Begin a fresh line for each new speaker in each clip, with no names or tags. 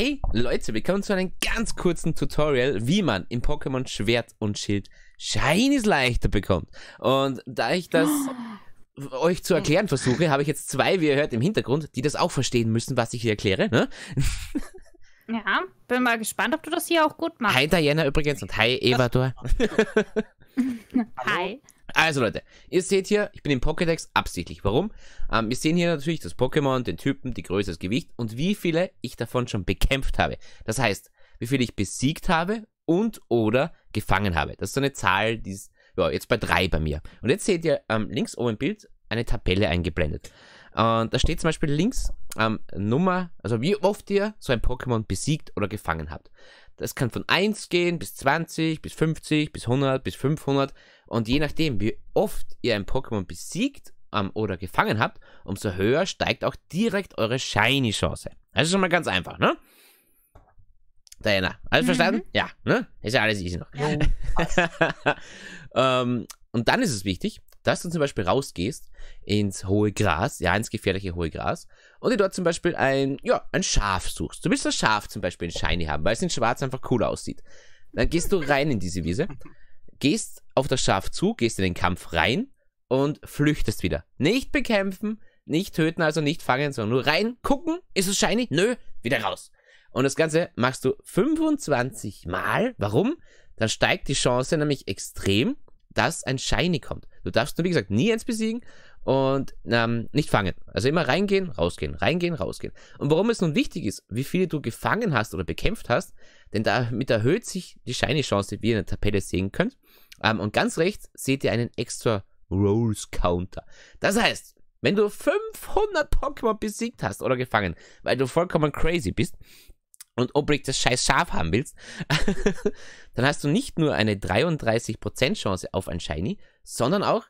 Hey Leute, willkommen zu einem ganz kurzen Tutorial, wie man im Pokémon Schwert und Schild Shinies leichter bekommt. Und da ich das oh. euch zu erklären versuche, habe ich jetzt zwei, wie ihr hört, im Hintergrund, die das auch verstehen müssen, was ich hier erkläre. Ne? Ja, bin mal gespannt, ob du das hier auch gut machst. Hi Diana übrigens und hi Evador. hi. Also Leute, ihr seht hier, ich bin im Pokédex absichtlich. Warum? Ähm, wir sehen hier natürlich das Pokémon, den Typen, die Größe, das Gewicht und wie viele ich davon schon bekämpft habe. Das heißt, wie viele ich besiegt habe und oder gefangen habe. Das ist so eine Zahl, die ist ja, jetzt bei drei bei mir. Und jetzt seht ihr ähm, links oben im Bild eine Tabelle eingeblendet. Und da steht zum Beispiel links ähm, Nummer, also wie oft ihr so ein Pokémon besiegt oder gefangen habt. Das kann von 1 gehen bis 20, bis 50, bis 100, bis 500. Und je nachdem, wie oft ihr ein Pokémon besiegt ähm, oder gefangen habt, umso höher steigt auch direkt eure Shiny-Chance. Also schon mal ganz einfach, ne? Diana, alles mhm. verstanden? Ja, ne? Ist ja alles easy noch. Ja, ähm, und dann ist es wichtig, dass du zum Beispiel rausgehst ins hohe Gras, ja, ins gefährliche hohe Gras, und dir dort zum Beispiel ein, ja, ein Schaf suchst. Du willst das Schaf zum Beispiel in Shiny haben, weil es in Schwarz einfach cool aussieht. Dann gehst du rein in diese Wiese, gehst auf das Schaf zu, gehst in den Kampf rein und flüchtest wieder. Nicht bekämpfen, nicht töten, also nicht fangen, sondern nur rein, gucken, ist es shiny? Nö, wieder raus. Und das Ganze machst du 25 Mal. Warum? Dann steigt die Chance nämlich extrem, dass ein Shiny kommt. Du darfst nur, wie gesagt, nie eins besiegen und ähm, nicht fangen. Also immer reingehen, rausgehen, reingehen, rausgehen. Und warum es nun wichtig ist, wie viele du gefangen hast oder bekämpft hast, denn damit erhöht sich die Shiny-Chance, wie ihr in der Tabelle sehen könnt. Ähm, und ganz rechts seht ihr einen extra Rolls Counter. Das heißt, wenn du 500 Pokémon besiegt hast oder gefangen, weil du vollkommen crazy bist und unbedingt das scheiß Schaf haben willst, dann hast du nicht nur eine 33% Chance auf ein Shiny, sondern auch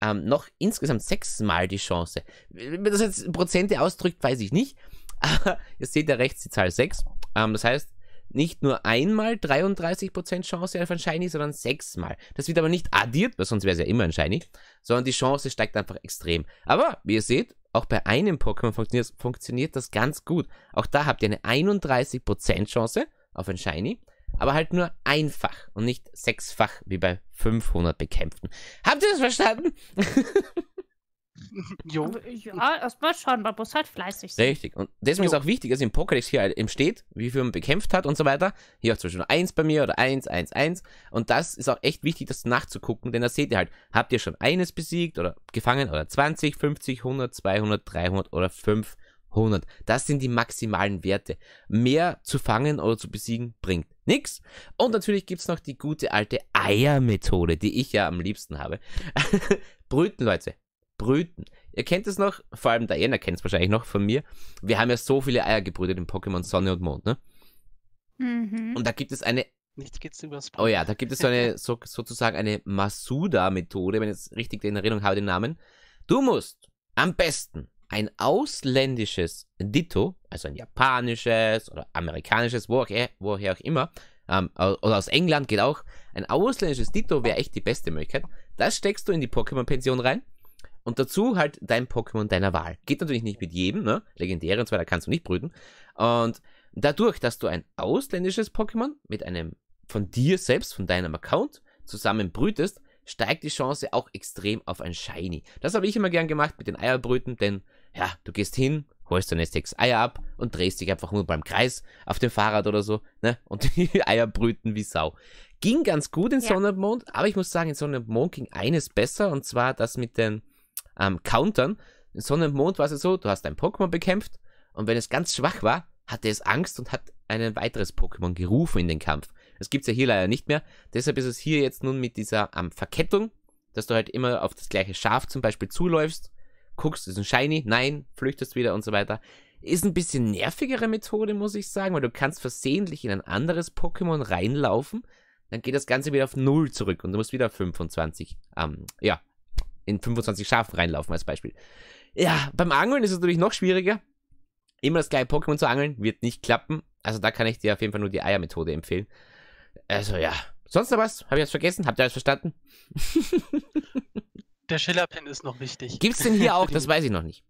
ähm, noch insgesamt sechsmal die Chance. Wenn das jetzt Prozente ausdrückt, weiß ich nicht. Aber ihr seht ja rechts die Zahl 6. Ähm, das heißt, nicht nur einmal 33% Chance auf ein Shiny, sondern sechsmal. Das wird aber nicht addiert, weil sonst wäre es ja immer ein Shiny, sondern die Chance steigt einfach extrem. Aber, wie ihr seht, auch bei einem Pokémon funktioniert, funktioniert das ganz gut. Auch da habt ihr eine 31% Chance auf ein Shiny, aber halt nur einfach und nicht sechsfach wie bei 500 Bekämpften. Habt ihr das verstanden? Jo. Ja, also ah, erstmal schon, man muss halt fleißig sein. Richtig. Und deswegen jo. ist auch wichtig, dass im Pokédex hier halt eben steht, wie viel man bekämpft hat und so weiter. Hier auch zum Beispiel 1 bei mir oder 1, 1, 1. Und das ist auch echt wichtig, das nachzugucken, denn da seht ihr halt, habt ihr schon eines besiegt oder gefangen oder 20, 50, 100, 200, 300 oder 500. Das sind die maximalen Werte. Mehr zu fangen oder zu besiegen bringt nichts. Und natürlich gibt es noch die gute alte Eiermethode, die ich ja am liebsten habe. Brüten, Leute brüten. Ihr kennt es noch, vor allem Diana kennt es wahrscheinlich noch von mir. Wir haben ja so viele Eier gebrütet in Pokémon Sonne und Mond, ne? Mhm. Und da gibt es eine. Nichts geht's übers Pokémon. Oh ja, da gibt es so eine, so, sozusagen eine Masuda-Methode, wenn ich jetzt richtig in Erinnerung habe, den Namen. Du musst am besten ein ausländisches Ditto, also ein japanisches oder amerikanisches, woher, woher auch immer, ähm, oder aus England geht auch, ein ausländisches Ditto wäre echt die beste Möglichkeit. Das steckst du in die Pokémon-Pension rein und dazu halt dein Pokémon deiner Wahl. Geht natürlich nicht mit jedem, ne? Legendäre und so weiter kannst du nicht brüten. Und dadurch, dass du ein ausländisches Pokémon mit einem von dir selbst, von deinem Account zusammen brütest, steigt die Chance auch extrem auf ein Shiny. Das habe ich immer gern gemacht mit den Eierbrüten, denn ja, du gehst hin, holst deine sechs Eier ab und drehst dich einfach nur beim Kreis auf dem Fahrrad oder so, ne? Und die Eier brüten wie Sau. Ging ganz gut in ja. Sonne und Mond, aber ich muss sagen, in Sonne und Mond ging eines besser und zwar das mit den ähm, countern. In Sonne und Mond war es ja so, du hast ein Pokémon bekämpft und wenn es ganz schwach war, hatte es Angst und hat ein weiteres Pokémon gerufen in den Kampf. Das gibt es ja hier leider nicht mehr. Deshalb ist es hier jetzt nun mit dieser ähm, Verkettung, dass du halt immer auf das gleiche Schaf zum Beispiel zuläufst, guckst, ist ein Shiny, nein, flüchtest wieder und so weiter. Ist ein bisschen nervigere Methode, muss ich sagen, weil du kannst versehentlich in ein anderes Pokémon reinlaufen, dann geht das Ganze wieder auf 0 zurück und du musst wieder 25 ähm, ja, in 25 Schafen reinlaufen als Beispiel. Ja, beim Angeln ist es natürlich noch schwieriger. Immer das gleiche Pokémon zu angeln, wird nicht klappen. Also da kann ich dir auf jeden Fall nur die Eiermethode empfehlen. Also ja. Sonst noch was? Habe ich was vergessen? Habt ihr alles verstanden? Der Schillerpin ist noch wichtig. Gibt's denn hier auch? Das weiß ich noch nicht.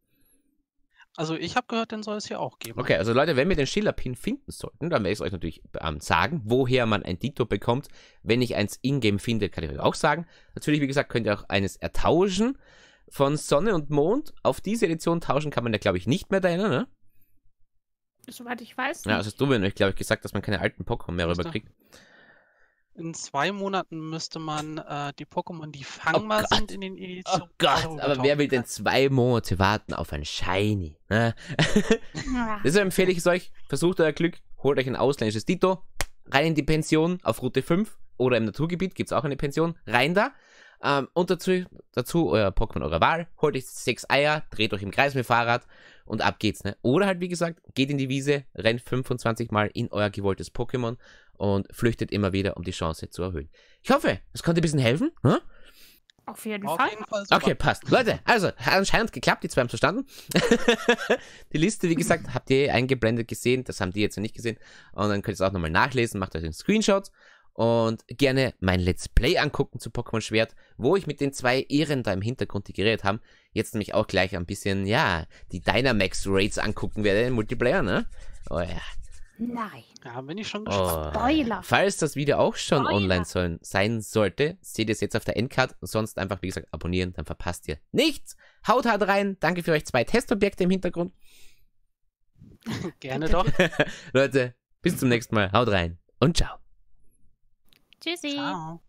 Also ich habe gehört, den soll es hier auch geben. Okay, also Leute, wenn wir den Schillerpin finden sollten, dann werde ich es euch natürlich ähm, sagen, woher man ein Dito bekommt. Wenn ich eins in-game finde, kann ich euch auch sagen. Natürlich, wie gesagt, könnt ihr auch eines ertauschen von Sonne und Mond. Auf diese Edition tauschen kann man ja, glaube ich, nicht mehr deine, ne? Soweit ich weiß. Nicht. Ja, also du euch, glaube ich, gesagt, dass man keine alten Pokémon mehr rüberkriegt. Da in zwei Monaten müsste man äh, die Pokémon, die oh fangbar oh sind, in den Editionen. Oh Gott, aber wer will denn ne? zwei Monate warten auf ein Shiny? Ne? Deshalb empfehle ich es euch, versucht euer Glück, holt euch ein ausländisches Dito, rein in die Pension auf Route 5 oder im Naturgebiet gibt es auch eine Pension, rein da. Ähm, und dazu, dazu euer Pokémon eurer Wahl, holt euch sechs Eier, dreht euch im Kreis mit Fahrrad und ab geht's. Ne? Oder halt, wie gesagt, geht in die Wiese, rennt 25 Mal in euer gewolltes Pokémon und flüchtet immer wieder, um die Chance zu erhöhen. Ich hoffe, es konnte ein bisschen helfen. Hm? Auf jeden Auf Fall. Jeden Fall okay, passt. Leute, also hat anscheinend geklappt, die zwei haben verstanden. die Liste, wie gesagt, habt ihr eingeblendet gesehen, das haben die jetzt noch nicht gesehen. Und dann könnt ihr es auch nochmal nachlesen, macht euch den Screenshot und gerne mein Let's Play angucken zu Pokémon Schwert, wo ich mit den zwei Ehren da im Hintergrund, die geredet haben, jetzt nämlich auch gleich ein bisschen, ja, die Dynamax Raids angucken werde im Multiplayer, ne? Oh ja. Nein. Ja, bin ich schon oh. gespannt. Oh. Spoiler. Falls das Video auch schon Spoiler. online sollen, sein sollte, seht ihr es jetzt auf der Endcard. Sonst einfach, wie gesagt, abonnieren, dann verpasst ihr nichts. Haut hart rein. Danke für euch zwei Testobjekte im Hintergrund. Gerne doch. Leute, bis zum nächsten Mal. Haut rein und ciao. Tschüssi. Ciao.